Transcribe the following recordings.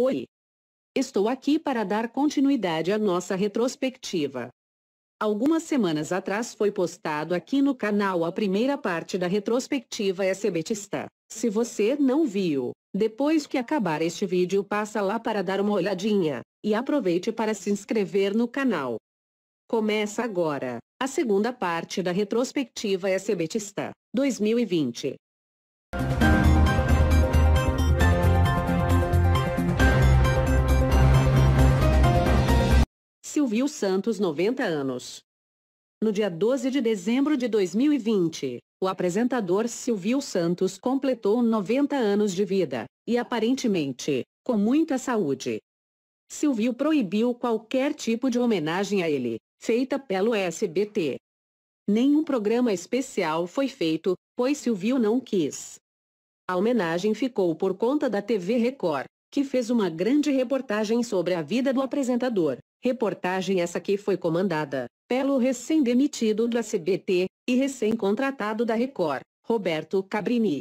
Oi! Estou aqui para dar continuidade à nossa retrospectiva. Algumas semanas atrás foi postado aqui no canal a primeira parte da retrospectiva SBTista. Se você não viu, depois que acabar este vídeo passa lá para dar uma olhadinha, e aproveite para se inscrever no canal. Começa agora, a segunda parte da retrospectiva SBTista, 2020. Silvio Santos, 90 anos. No dia 12 de dezembro de 2020, o apresentador Silvio Santos completou 90 anos de vida, e aparentemente, com muita saúde. Silvio proibiu qualquer tipo de homenagem a ele, feita pelo SBT. Nenhum programa especial foi feito, pois Silvio não quis. A homenagem ficou por conta da TV Record, que fez uma grande reportagem sobre a vida do apresentador. Reportagem essa que foi comandada pelo recém-demitido da CBT e recém-contratado da Record, Roberto Cabrini.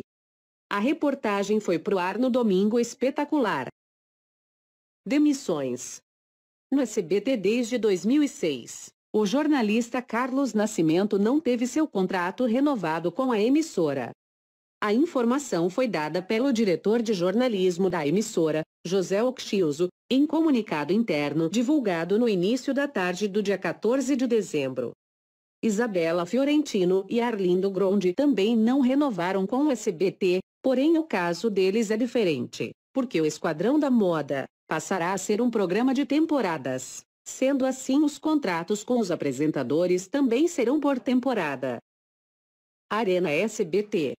A reportagem foi pro ar no domingo espetacular. Demissões. No SBT desde 2006, o jornalista Carlos Nascimento não teve seu contrato renovado com a emissora. A informação foi dada pelo diretor de jornalismo da emissora, José Oxioso, em comunicado interno divulgado no início da tarde do dia 14 de dezembro, Isabela Fiorentino e Arlindo Gronde também não renovaram com o SBT, porém o caso deles é diferente, porque o Esquadrão da Moda passará a ser um programa de temporadas. Sendo assim, os contratos com os apresentadores também serão por temporada. Arena SBT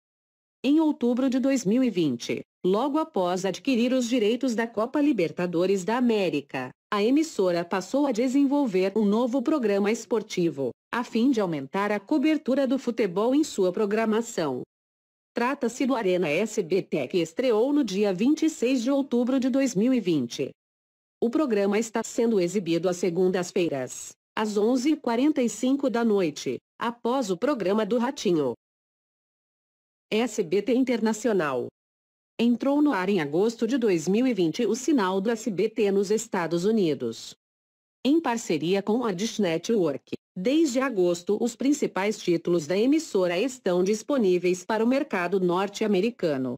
em outubro de 2020, logo após adquirir os direitos da Copa Libertadores da América. A emissora passou a desenvolver um novo programa esportivo, a fim de aumentar a cobertura do futebol em sua programação. Trata-se do Arena SBT que estreou no dia 26 de outubro de 2020. O programa está sendo exibido às segundas-feiras, às 11h45 da noite, após o programa do Ratinho, SBT Internacional. Entrou no ar em agosto de 2020 o sinal do SBT nos Estados Unidos. Em parceria com a Dish Network, desde agosto os principais títulos da emissora estão disponíveis para o mercado norte-americano.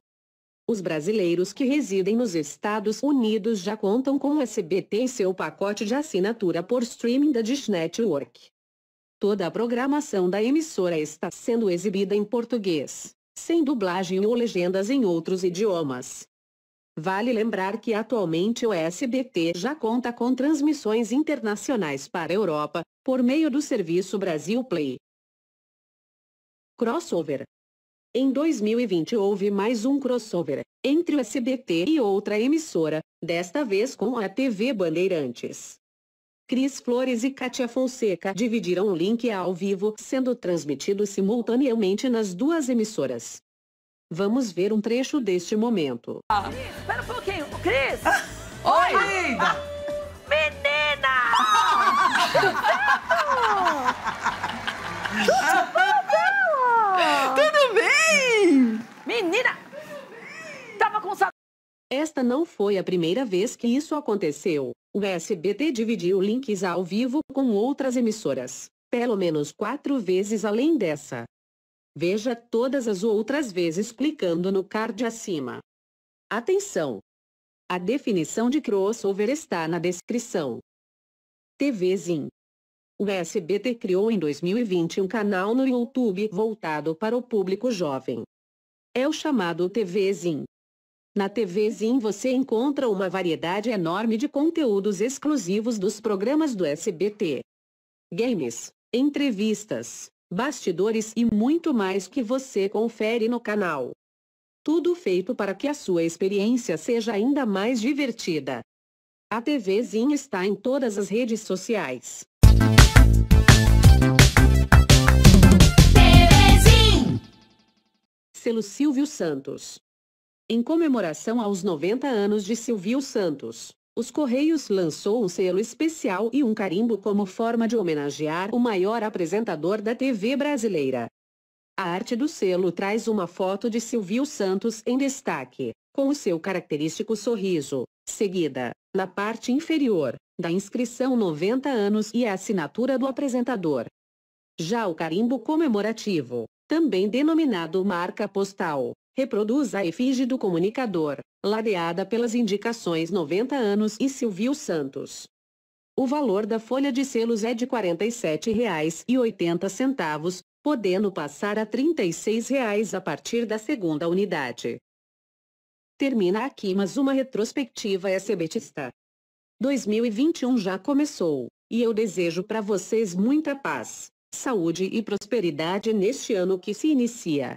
Os brasileiros que residem nos Estados Unidos já contam com o SBT em seu pacote de assinatura por streaming da Dish Network. Toda a programação da emissora está sendo exibida em português sem dublagem ou legendas em outros idiomas. Vale lembrar que atualmente o SBT já conta com transmissões internacionais para a Europa, por meio do serviço Brasil Play. Crossover Em 2020 houve mais um crossover, entre o SBT e outra emissora, desta vez com a TV Bandeirantes. Cris Flores e Katia Fonseca dividiram o link ao vivo, sendo transmitido simultaneamente nas duas emissoras. Vamos ver um trecho deste momento. Ah, espera um pouquinho, Cris! Ah, oi! Oi linda! Menina! Tudo bem? Menina! Tava com Esta não foi a primeira vez que isso aconteceu. O SBT dividiu links ao vivo com outras emissoras, pelo menos quatro vezes além dessa. Veja todas as outras vezes clicando no card acima. Atenção! A definição de crossover está na descrição. TVzinho. O SBT criou em 2020 um canal no YouTube voltado para o público jovem. É o chamado TVzinho. Na Zim você encontra uma variedade enorme de conteúdos exclusivos dos programas do SBT. Games, entrevistas, bastidores e muito mais que você confere no canal. Tudo feito para que a sua experiência seja ainda mais divertida. A Zim está em todas as redes sociais. Selo Silvio Santos em comemoração aos 90 anos de Silvio Santos, os Correios lançou um selo especial e um carimbo como forma de homenagear o maior apresentador da TV brasileira. A arte do selo traz uma foto de Silvio Santos em destaque, com o seu característico sorriso, seguida, na parte inferior, da inscrição 90 anos e a assinatura do apresentador. Já o carimbo comemorativo, também denominado marca postal, reproduz a efígie do comunicador, ladeada pelas indicações 90 anos e Silvio Santos. O valor da folha de selos é de R$ 47,80, podendo passar a R$ 36,00 a partir da segunda unidade. Termina aqui mais uma retrospectiva SBTista. 2021 já começou, e eu desejo para vocês muita paz, saúde e prosperidade neste ano que se inicia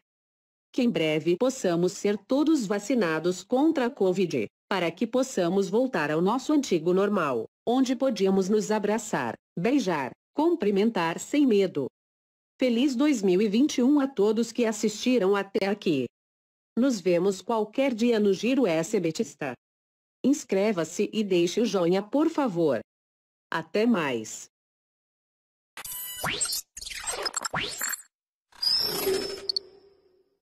que em breve possamos ser todos vacinados contra a Covid, para que possamos voltar ao nosso antigo normal, onde podíamos nos abraçar, beijar, cumprimentar sem medo. Feliz 2021 a todos que assistiram até aqui. Nos vemos qualquer dia no Giro SBTista. Inscreva-se e deixe o joinha por favor. Até mais.